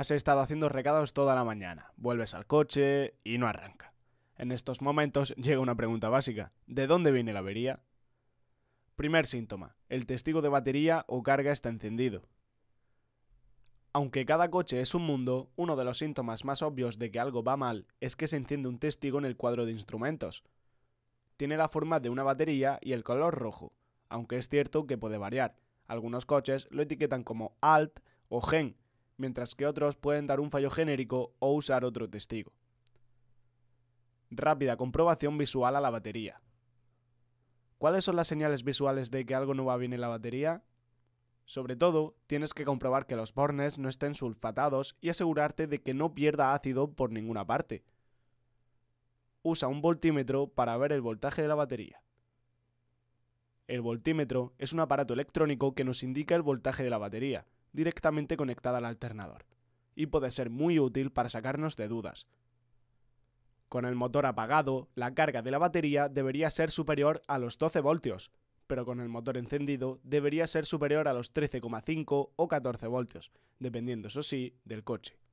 Has estado haciendo recados toda la mañana, vuelves al coche y no arranca. En estos momentos llega una pregunta básica. ¿De dónde viene la avería? Primer síntoma. El testigo de batería o carga está encendido. Aunque cada coche es un mundo, uno de los síntomas más obvios de que algo va mal es que se enciende un testigo en el cuadro de instrumentos. Tiene la forma de una batería y el color rojo, aunque es cierto que puede variar. Algunos coches lo etiquetan como Alt o Gen, mientras que otros pueden dar un fallo genérico o usar otro testigo. Rápida comprobación visual a la batería. ¿Cuáles son las señales visuales de que algo no va bien en la batería? Sobre todo, tienes que comprobar que los bornes no estén sulfatados y asegurarte de que no pierda ácido por ninguna parte. Usa un voltímetro para ver el voltaje de la batería. El voltímetro es un aparato electrónico que nos indica el voltaje de la batería, directamente conectada al alternador, y puede ser muy útil para sacarnos de dudas. Con el motor apagado, la carga de la batería debería ser superior a los 12 voltios, pero con el motor encendido debería ser superior a los 13,5 o 14 voltios, dependiendo, eso sí, del coche.